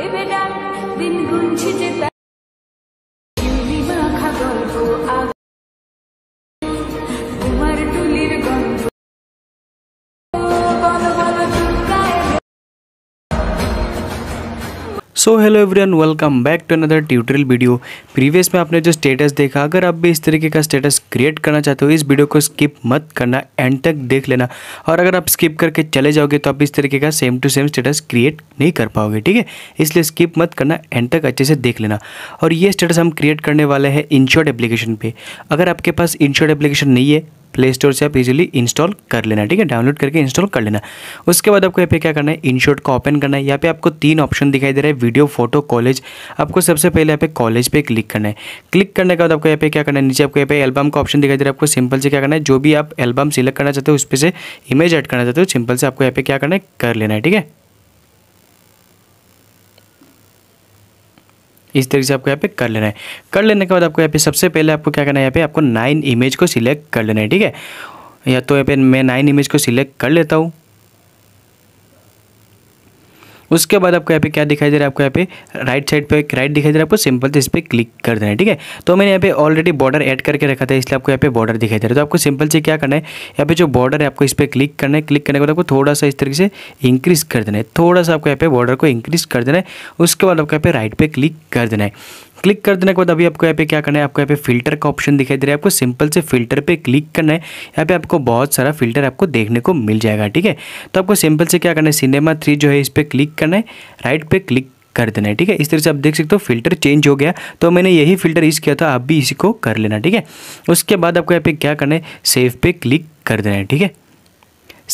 Bebe da, din gunchi te so hello everyone welcome back to another tutorial video previous में आपने जो status देखा अगर आप भी इस तरीके का स्टेटस क्रिएट करना चाहते हो इस वीडियो को स्किप मत करना एंड तक देख लेना और अगर आप स्किप करके चले जाओगे तो आप इस तरीके का same to same status create नहीं कर पाओगे ठीक है इसलिए स्किप मत करना एंड तक अच्छे से देख लेना और ये स्टेटस हम क्रिएट करने वाले हैं इंश्योर्ड एप्लीकेशन पर अगर आपके पास इंश्योर्ड एप्लीकेशन नहीं है प्ले स्टोर से आप इजीली इंस्टॉल कर लेना ठीक है डाउनलोड करके इंस्टॉल कर लेना उसके बाद आपको यहाँ पे क्या करना है इनशॉट का ओपन करना है यहाँ पे आपको तीन ऑप्शन दिखाई दे रहा है वीडियो फोटो कॉलेज आपको सबसे पहले यहाँ पे कॉलेज पे क्लिक करना है क्लिक करने के बाद आपको यहाँ पे क्या करना है नीचे आपको यहाँ पे एल्बम का ऑप्शन दिखाई दे रहा है आपको सिंपल से क्या करना है जो भी आप एल्बम सिलेक्ट करना चाहते हो उस पर से इमेज एड करना चाहते हो सिंपल से आपको यहाँ पे क्या करना है कर लेना है ठीक है इस तरीके से आपको यहाँ पे कर लेना है कर लेने के बाद आपको यहाँ पे सबसे पहले आपको क्या करना है यहाँ पे आपको नाइन इमेज को सिलेक्ट कर लेना है ठीक है या तो यहाँ पे मैं नाइन इमेज को सिलेक्ट कर लेता हूँ उसके बाद आपको यहाँ पे क्या दिखाई दे रहा है आपको यहाँ पे राइट साइड पे एक राइट दिखाई दे रहा है आपको सिंपल इस पर क्लिक कर देना है ठीक है तो मैंने यहाँ पे ऑलरेडी बॉर्डर ऐड करके रखा था इसलिए आपको यहाँ पे बॉर्डर दिखाई दे रहा है तो आपको सिंपल से क्या करना है यहाँ पे जो बॉर्डर है आपको इस पर क्लिक करना है क्लिक करने के बाद आपको थोड़ा सा इस तरीके से इंक्रीज़ कर देना है थोड़ा सा आपको यहाँ पे बॉर्डर को इंक्रीज़ कर देना है उसके बाद आपको यहाँ पे राइट पर क्लिक कर देना है क्लिक कर देने के बाद अभी आपको यहाँ पे क्या करना है आपको यहाँ पे फिल्टर का ऑप्शन दिखाई दे रहा है आपको सिंपल से फिल्टर पे क्लिक करना है यहाँ पे आपको बहुत सारा फिल्टर आपको देखने को मिल जाएगा ठीक है तो आपको सिंपल से क्या करना है सिनेमा थ्री जो है इस पर क्लिक करना है राइट पे क्लिक कर देना है ठीक है इस तरह से आप देख सकते हो फिल्टर चेंज हो गया तो मैंने यही फिल्टर यूज़ किया था आप भी इसी को कर लेना ठीक है उसके बाद आपको यहाँ पे क्या करना है सेव पे क्लिक कर देना है ठीक है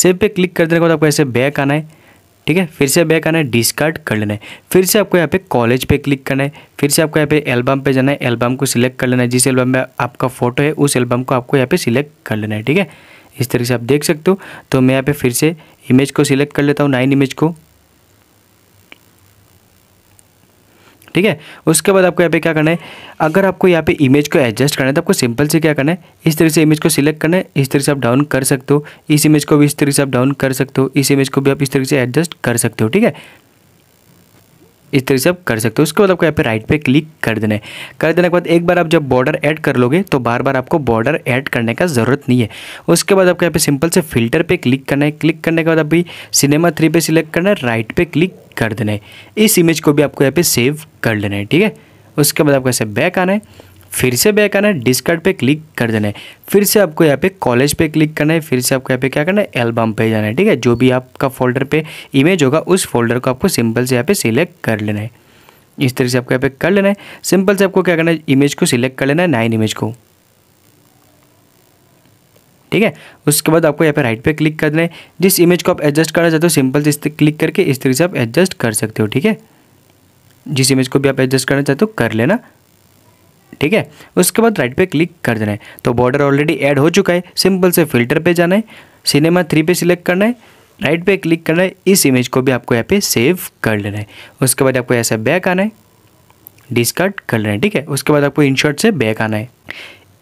सेव पे क्लिक कर देने के बाद आपको ऐसे बैक आना है ठीक है फिर से बैक आना है डिस्कार्ड कर लेना है फिर से आपको यहाँ पे कॉलेज पे क्लिक करना है फिर से आपको यहाँ पे एल्बम पे जाना है एल्बम को सिलेक्ट कर लेना है जिस एल्बम में आपका फोटो है उस एल्बम को आपको यहाँ पे सिलेक्ट कर लेना है ठीक है इस तरीके से आप देख सकते हो तो मैं यहाँ पे फिर से इमेज को सिलेक्ट कर लेता हूँ नाइन इमेज को ठीक है उसके बाद आपको यहाँ पे क्या करना है अगर आपको यहाँ पे इमेज को एडजस्ट करना है तो आपको सिंपल से क्या करना है इस तरह से इमेज को सिलेक्ट करना है इस तरह से आप डाउन कर सकते हो इस इमेज को भी इस तरह से आप डाउन कर सकते हो इस इमेज को भी आप इस तरह से एडजस्ट कर सकते हो ठीक है इस तरह से आप कर सकते हो उसके बाद आपको यहाँ पे राइट पे क्लिक कर देना है कर देने के बाद एक बार आप जब बॉर्डर ऐड कर लोगे तो बार बार आपको बॉर्डर ऐड करने का ज़रूरत नहीं है उसके बाद आपको यहाँ पे सिंपल से फिल्टर पे क्लिक करना है क्लिक करने के बाद अभी सिनेमा थ्री पे सिलेक्ट करना है राइट पे क्लिक कर देना है इस इमेज को भी आपको यहाँ पे सेव कर लेना है ठीक है उसके बाद आपको ऐसे बैक आना है फिर से बैक आना है डिस्कार्ड पे क्लिक कर देना है फिर से आपको यहाँ पे कॉलेज पे क्लिक करना है फिर से आपको यहाँ पे क्या करना है एल्बम पे जाना है ठीक है जो भी आपका फोल्डर पे इमेज होगा उस फोल्डर को आपको सिंपल से यहाँ पे सिलेक्ट कर लेना है इस तरह से आपको यहाँ पे कर लेना है सिंपल से आपको क्या करना है इमेज को सिलेक्ट कर लेना है नाइन इमेज को ठीक है उसके बाद आपको यहाँ पे राइट पे क्लिक कर देना है जिस इमेज को आप एडजस्ट करना चाहते हो सिंपल से इस क्लिक करके इस तरीके से आप एडजस्ट कर सकते हो ठीक है जिस इमेज को भी आप एडजस्ट करना चाहते हो कर लेना ठीक है उसके बाद राइट पे क्लिक कर देना है तो बॉर्डर ऑलरेडी ऐड हो चुका है सिंपल से फिल्टर पे जाना है सिनेमा थ्री पे सिलेक्ट करना है राइट पे क्लिक करना है इस इमेज को भी आपको यहाँ पे सेव कर लेना है उसके बाद आपको ऐसा बैक आना है डिस्कार्ड कर लेना है ठीक है उसके बाद आपको इन से बैक आना है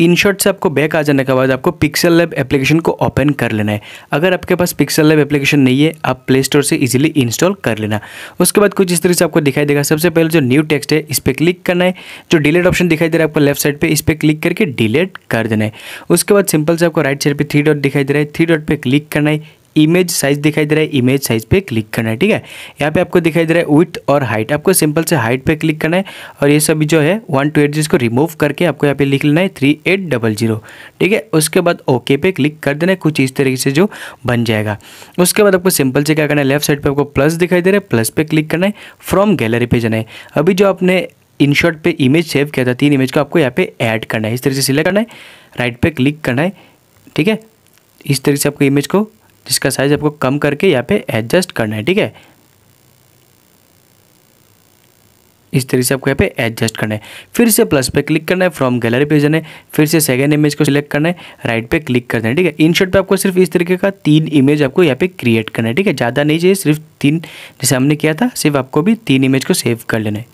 इन शॉर्ट से आपको बैक आ जाने के बाद आपको पिक्सल लैब एप्लीकेशन को ओपन कर लेना है अगर आपके पास पिक्सल लैब एप्लीकेशन नहीं है आप प्ले स्टोर से इजीली इंस्टॉल कर लेना उसके बाद कुछ इस तरह से आपको दिखाई देगा सबसे पहले जो न्यू टेक्स्ट है इस पर क्लिक करना है जो डिलेट ऑप्शन दिखाई दे रहा है आपको लेफ्ट साइड पर इस पर क्लिक करके डिलेट कर देना है उसके बाद सिंपल से आपको राइट साइड पर थ्री डॉट दिखाई दे रहा है थ्री डॉट पर क्लिक करना है इमेज साइज दिखाई दे रहा है इमेज साइज पे क्लिक करना है ठीक है यहाँ पे आपको दिखाई दे रहा है विथ और हाइट आपको सिंपल से हाइट पे क्लिक करना है और ये सभी जो है वन टू एट जिसको रिमूव करके आपको यहाँ पे लिख लेना है थ्री एट डबल जीरो ठीक है उसके बाद ओके पे क्लिक कर देना है कुछ इस तरीके से जो बन जाएगा उसके बाद आपको सिंपल से क्या करना है लेफ्ट साइड पर आपको प्लस दिखाई दे रहा है प्लस पे क्लिक करना है फ्रॉम गैलरी पे जाना है अभी जो आपने इनशॉट पे इमेज सेव किया था तीन इमेज को आपको यहाँ पे ऐड करना है इस तरीके से सिलेक्ट करना है राइट पे क्लिक करना है ठीक है इस तरीके से आपको इमेज को जिसका साइज आपको कम करके यहाँ पे एडजस्ट करना है ठीक है इस तरीके से आपको यहाँ पे एडजस्ट करना है फिर से प्लस पे क्लिक करना है फ्रॉम गैलरी पे जाना है फिर से सेकेंड इमेज को सिलेक्ट करना है राइट पे क्लिक करना है ठीक है इन शॉर्ट पर आपको सिर्फ इस तरीके का तीन इमेज आपको यहाँ पे क्रिएट करना है ठीक है ज़्यादा नहीं चाहिए सिर्फ तीन जैसे हमने किया था सिर्फ आपको भी तीन इमेज को सेव कर लेना है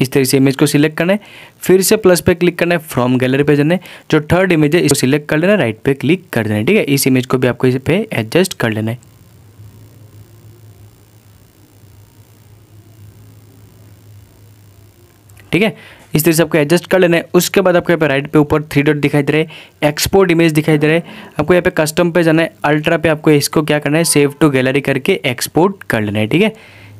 इस तरीके से इमेज को सिलेक्ट करना है फिर से प्लस पे क्लिक करना है फ्रॉम गैलरी पे जाना है जो थर्ड इमेज है इसको सिलेक्ट कर लेना है राइट पे क्लिक कर देना है ठीक है इस इमेज को भी आपको इस पे एडजस्ट कर लेना है ठीक है इस तरह से आपको एडजस्ट कर लेना है उसके बाद आपको यहाँ पे राइट पे ऊपर थ्री डॉट दिखाई दे रहे एक्सपोर्ट इमेज दिखाई दे रहा है आपको यहाँ पे कस्टम पे जाना है अल्ट्रा पे आपको इसको क्या करना है सेव टू गैलरी करके एक्सपोर्ट कर लेना है ठीक है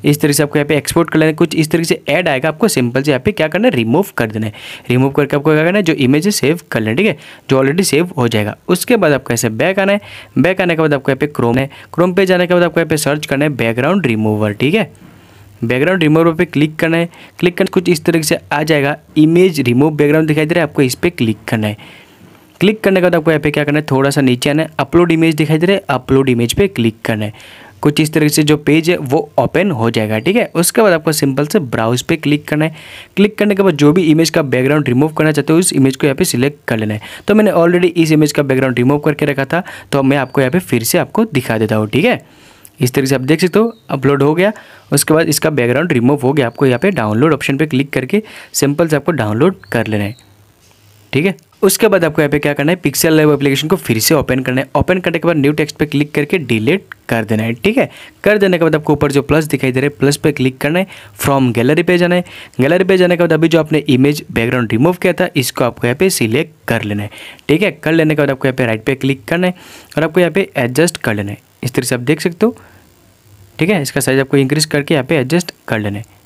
इस तरीके से आपको यहाँ पे एक्सपोर्ट कर लेना है कुछ इस तरीके से ऐड आएगा आपको सिंपल से यहाँ पे क्या करना है रिमूव कर देना है रिमूव करके आपको क्या करना है जो इमेज है सेव कर लेना ठीक है जो ऑलरेडी सेव हो जाएगा उसके बाद आपको ऐसे बैक आना है बैक आने के बाद आपको यहाँ पे क्रोम है क्रोम पे जाने के बाद आपको यहाँ पे सर्च करना है बैकग्राउंड रिमूवर ठीक है बैकग्राउंड रिमूवर पर क्लिक करना है क्लिक करना कुछ इस तरीके से आ जाएगा इमेज रिमूव बैकग्राउंड दिखाई दे रहा है आपको इस पर क्लिक करना है क्लिक करने के बाद आपको यहाँ पे क्या करना है थोड़ा सा नीचे आना है अपलोड इमेज दिखाई दे रहा है अपलोड इमेज पे क्लिक करना है कुछ इस तरीके से जो पेज है वो ओपन हो जाएगा ठीक है उसके बाद आपको सिंपल से ब्राउज पे क्लिक करना है क्लिक करने के बाद जो भी इमेज का बैकग्राउंड रिमूव करना चाहते हो उस इमेज को यहाँ पे सिलेक्ट कर लेना है तो मैंने ऑलरेडी इस इमेज का बैकग्राउंड रिमूव करके रखा था तो मैं आपको यहाँ पे फिर से आपको दिखा देता हूँ ठीक है इस तरीके से आप देख सकते हो अपलोड हो गया उसके बाद इसका बैकग्राउंड रिमूव हो गया आपको यहाँ पे डाउनलोड ऑप्शन पे क्लिक करके सिंपल से आपको डाउनलोड कर लेना है ठीक है उसके बाद आपको यहाँ पे क्या करना है पिक्सल लाइव एप्लीकेशन को फिर से ओपन करना है ओपन करने के बाद न्यू टेक्स्ट पे क्लिक करके डिलीट कर देना है ठीक है कर देने के बाद आपको ऊपर जो प्लस दिखाई दे रहा है प्लस पे क्लिक करना है फ्रॉम गैलरी पे जाना है गैलरी पे जाने के बाद अभी जो आपने इमेज बैकग्राउंड रिमूव किया था इसको आपको यहाँ पे सिलेक्ट कर लेना है ठीक है कर लेने के बाद आपको यहाँ पे राइट पे क्लिक करना है और आपको यहाँ पे एडजस्ट कर लेना है इस तरह से आप देख सकते हो ठीक है इसका साइज आपको इंक्रीज करके यहाँ पे एडजस्ट कर लेना है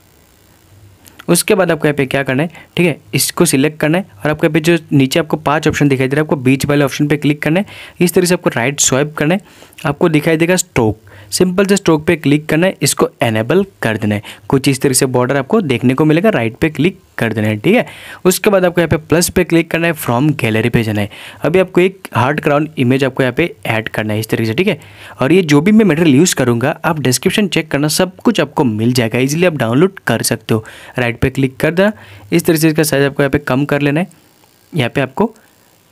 उसके बाद आपको यहाँ पे क्या करना है ठीक है इसको सिलेक्ट करना है और आपको यहाँ पे जो नीचे आपको पांच ऑप्शन दिखाई दे रहा है आपको बीच वाले ऑप्शन पे क्लिक करना है इस तरह से आपको राइट स्वाइप करना है आपको दिखाई देगा स्ट्रोक सिंपल से स्ट्रोक पे क्लिक करना है इसको एनेबल कर देना है कुछ इस तरीके से बॉर्डर आपको देखने को मिलेगा राइट पे क्लिक कर देना है ठीक है उसके बाद आपको यहाँ पे प्लस पे क्लिक करना है फ्रॉम गैलरी पे जाना है अभी आपको एक हार्ड क्राउन इमेज आपको यहाँ पे ऐड करना है इस तरीके से ठीक है और ये जो भी मैं मटेरियल यूज़ करूँगा आप डिस्क्रिप्शन चेक करना सब कुछ आपको मिल जाएगा इजीली आप डाउनलोड कर सकते हो राइट पे क्लिक कर देना इस तरीके से इसका साइज़ आपको यहाँ पे कम कर लेना है यहाँ पे आपको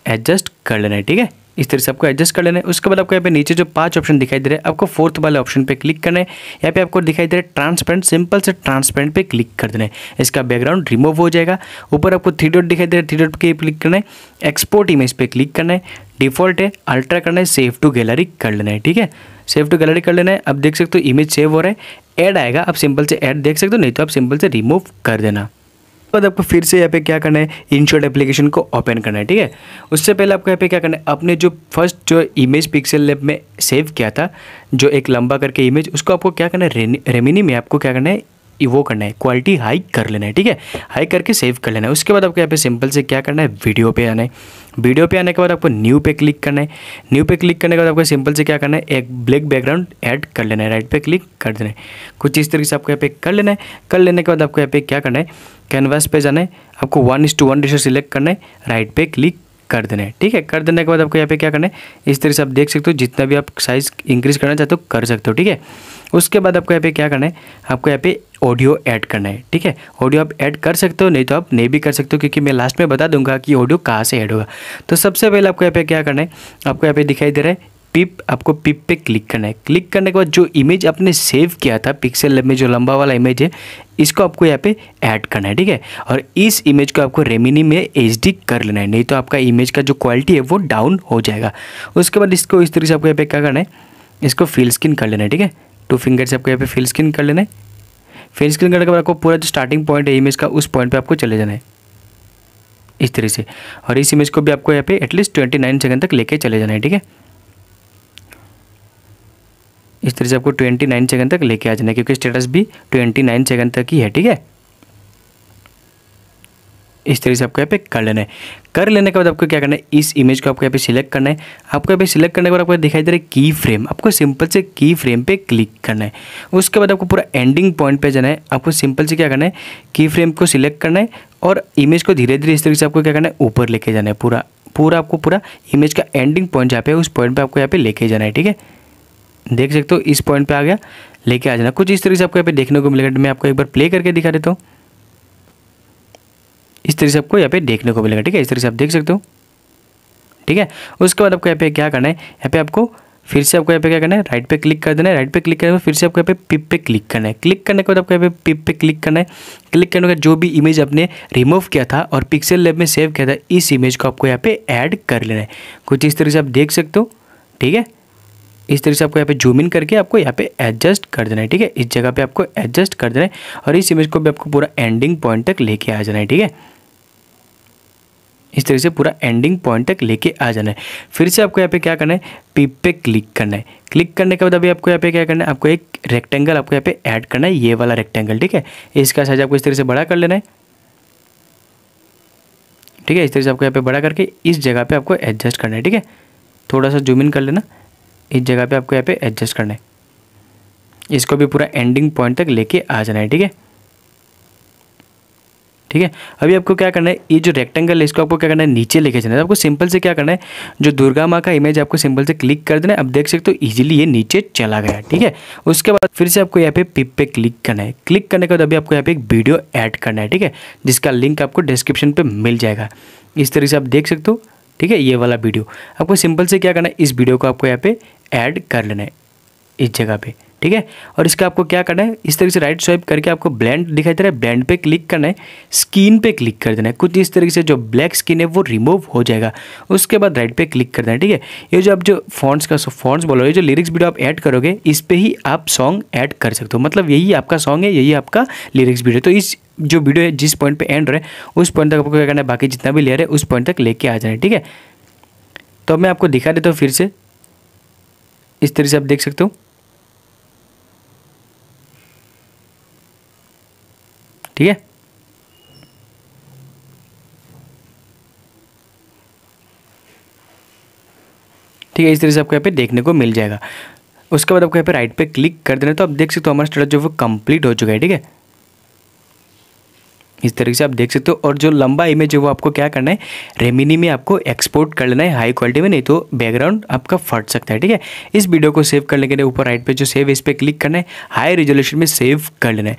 एडजस्ट कर लेना है ठीक है इस तरह से आपको एडजस्ट कर लेना है उसके बाद आपको यहाँ पे नीचे जो पांच ऑप्शन दिखाई दे रहे हैं आपको फोर्थ वाले ऑप्शन पे क्लिक करना है यहाँ पे आपको दिखाई दे रहा है ट्रांसपेरेंट सिंपल से ट्रांसपेरेंट पे क्लिक कर देना है इसका बैकग्राउंड रिमूव हो जाएगा ऊपर आपको थ्री डॉट दिखाई दे रहा है थ्री डॉट पे क्लिक करना है एक्सपोर्ट इमेज पे क्लिक करना है डिफॉल्ट है अल्ट्रा करना है सेव टू गैलरी कर लेना है ठीक है सेव टू गैलरी कर लेना है अब देख सकते हो इमेज सेव हो रहा है ऐड आएगा आप सिंपल से ऐड देख सकते हो नहीं तो आप सिंपल से रिमूव कर देना बाद आपको फिर से यहाँ पे क्या करना है इनशॉट एप्लीकेशन को ओपन करना है ठीक है उससे पहले आपको यहाँ पे क्या करना है आपने जो फर्स्ट जो इमेज पिक्सल लैब में सेव किया था जो एक लंबा करके इमेज उसको आपको क्या करना है रेमिनी में आपको क्या करना है वो करना है क्वालिटी हाई कर लेना है ठीक है हाई करके सेव कर लेना है उसके बाद आपको यहाँ पे सिंपल से क्या करना है वीडियो पे आना है वीडियो पे आने के बाद आपको न्यू पे क्लिक करना है न्यू पे क्लिक करने के बाद आपको सिंपल से क्या करना है एक ब्लैक बैकग्राउंड ऐड कर लेना है राइट पे क्लिक कर देना है कुछ इस तरीके से आपको यहाँ पे कर लेना है कर लेने के बाद आपको यहाँ पे क्या करना है कैनवास पे जाना है आपको वन इस टू वन रेशो सिलेक्ट करना है राइट पे क्लिक कर देना है ठीक है कर देने के बाद आपको यहाँ पे क्या करना है इस तरह से आप देख सकते हो जितना भी आप साइज़ इंक्रीज़ करना चाहते हो कर सकते हो ठीक है उसके बाद आपको यहाँ पे क्या करना है आपको यहाँ पे ऑडियो ऐड करना है ठीक है ऑडियो आप ऐड कर सकते हो नहीं तो आप नहीं भी कर सकते हो क्योंकि मैं लास्ट में बता दूंगा कि ऑडियो कहाँ से ऐड होगा तो सबसे पहले आपको यहाँ पे क्या करना है आपको यहाँ पे दिखाई दे रहा है पिप आपको पिप पे क्लिक करना है क्लिक करने के बाद जो इमेज आपने सेव किया था पिक्सल में जो लंबा वाला इमेज है इसको आपको यहाँ पे ऐड करना है ठीक है और इस इमेज को आपको रेमिनी में एच कर लेना है नहीं तो आपका इमेज का जो क्वालिटी है वो डाउन हो जाएगा उसके बाद इसको इस तरीके से आपको यहाँ पे क्या करना है इसको फील स्किन कर लेना है ठीक है टू फिंगर से आपको यहाँ पे फिल स्क्रीन कर लेना है फिल स्क्रीन करने के बाद आपको पूरा जो स्टार्टिंग पॉइंट है इमेज का उस पॉइंट पे आपको चले जाना है इस तरह से और इस इमेज को भी आपको यहाँ पे एटलीस्ट ट्वेंटी नाइन सेकेंड तक लेके चले जाना है ठीक है इस तरह से आपको ट्वेंटी नाइन सेकेंड तक लेके आ जाना है क्योंकि स्टेटस भी ट्वेंटी नाइन सेकेंड तक ही है ठीक है इस तरीके से आपको यहाँ पे कर लेना है कर लेने के बाद आपको क्या करना है इस इमेज को आपको यहाँ पे सिलेक्ट करना है आपको यहाँ पे सिलेक्ट करने के बाद आपको दिखाई दे रहा है की फ्रेम आपको सिंपल से की फ्रेम पे क्लिक करना है उसके बाद आपको पूरा एंडिंग पॉइंट पे जाना है आपको सिंपल से क्या करना है की फ्रेम को सिलेक्ट करना है और इमेज को धीरे धीरे इस तरीके से आपको क्या करना है ऊपर लेके जाना है पूरा पूरा आपको पूरा इमेज का एंडिंग पॉइंट जहाँ पे उस पॉइंट पर आपको यहाँ पे लेके जाना है ठीक है देख सकते हो इस पॉइंट पर आ गया लेके आ जाना कुछ इस तरीके से आपको यहाँ पे देखने को मिलेगा मैं आपको एक बार प्ले करके दिखा देता हूँ इस तरीके से आपको यहाँ पे देखने को मिलेगा ठीक है इस तरीके से आप देख सकते हो ठीक है उसके बाद आपको यहाँ पे क्या करना है यहाँ पे आपको फिर से आपको यहाँ पे क्या करना है राइट पे क्लिक कर देना है राइट पे क्लिक करने फिर से आपको यहाँ पे पिप पे क्लिक करना है क्लिक करने के बाद आपको यहाँ पे पिप पे क्लिक करना है क्लिक करने के बाद जो भी इमेज आपने रिमूव किया था और पिक्सल लेब में सेव किया था इस इमेज को आपको यहाँ पे ऐड कर लेना है कुछ इस तरह से आप देख सकते हो ठीक है इस तरीके से आपको यहाँ पे जूम इन करके आपको यहाँ पे एडजस्ट कर देना है ठीक है इस जगह पे आपको एडजस्ट कर देना है और इस इमेज को भी आपको पूरा एंडिंग पॉइंट तक लेके आ जाना है ठीक है इस तरीके से पूरा एंडिंग पॉइंट तक लेके आ जाना है फिर से आपको यहाँ पे क्या करना है पिप पे क्लिक करना है क्लिक करने के बाद अभी आपको यहाँ पे क्या करना है आपको एक रेक्टेंगल आपको यहाँ पे ऐड करना है ये वाला रेक्टेंगल ठीक है इसका साइज आपको इस तरह से बड़ा कर लेना है ठीक है इस तरह से आपको यहाँ पे बड़ा करके इस जगह पे आपको एडजस्ट करना है ठीक है थोड़ा सा जूम इन कर लेना इस जगह पे आपको यहाँ पे एडजस्ट करना है इसको भी पूरा एंडिंग पॉइंट तक लेके आ जाना है ठीक है ठीक है अभी आपको क्या करना है ये जो रेक्टेंगल है इसको आपको क्या करना है नीचे लेके जाना है तो आपको सिंपल से क्या करना है जो दुर्गा माँ का इमेज आपको सिंपल से क्लिक कर देना है आप देख सकते हो ईजिली ये नीचे चला गया ठीक है उसके बाद फिर से आपको यहाँ पे पिप पे क्लिक करना है क्लिक करने के बाद अभी आपको यहाँ पे एक वीडियो ऐड करना है ठीक है जिसका लिंक आपको डिस्क्रिप्शन पर मिल जाएगा इस तरह से आप देख सकते हो ठीक है ये वाला वीडियो आपको सिंपल से क्या करना है इस वीडियो को आपको यहाँ पे ऐड कर लेना है इस जगह पे ठीक है और इसका आपको क्या करना है इस तरीके से राइट स्वाइप करके आपको ब्लेंड दिखाई दे रहा है ब्लेंड पे क्लिक करना है स्किन पे क्लिक कर देना है कुछ इस तरीके से जो ब्लैक स्किन है वो रिमूव हो जाएगा उसके बाद राइट पे क्लिक कर देना है ठीक है ये जो आप जो फॉन्ट्स का फॉन्ट्स रहे जो लिरिक्स वीडियो आप ऐड करोगे इस पर ही आप सॉन्ग ऐड कर सकते हो मतलब यही आपका सॉन्ग है यही आपका लिरिक्स वीडियो तो इस जो वीडियो है जिस पॉइंट पर एंड रहे उस पॉइंट तक आपको क्या करना है बाकी जितना भी लेयर है उस पॉइंट तक लेके आ जाना है ठीक है तो मैं आपको दिखा देता हूँ फिर से इस तरह से आप देख सकते हो ठीक है ठीक है इस तरह से आपको यहाँ पे देखने को मिल जाएगा उसके बाद आपको यहाँ पे राइट पे क्लिक कर देना तो आप देख सकते हो हमारा स्टडर जो वो कंप्लीट हो चुका है ठीक है इस तरीके से आप देख सकते हो और जो लंबा इमेज है वो आपको क्या करना है रेमिनी में आपको एक्सपोर्ट कर लेना है हाई क्वालिटी में नहीं तो बैकग्राउंड आपका फट सकता है ठीक है इस वीडियो को सेव करने के लिए ऊपर राइट पे जो सेव इस पर क्लिक करना है हाई रेजोल्यूशन में सेव कर लेना है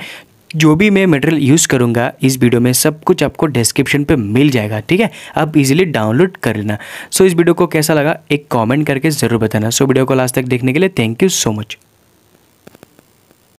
जो भी मैं मटेरियल यूज़ करूँगा इस वीडियो में सब कुछ आपको डिस्क्रिप्शन पे मिल जाएगा ठीक है आप इजीली डाउनलोड कर लेना सो so, इस वीडियो को कैसा लगा एक कमेंट करके ज़रूर बताना सो so, वीडियो को लास्ट तक देखने के लिए थैंक यू सो मच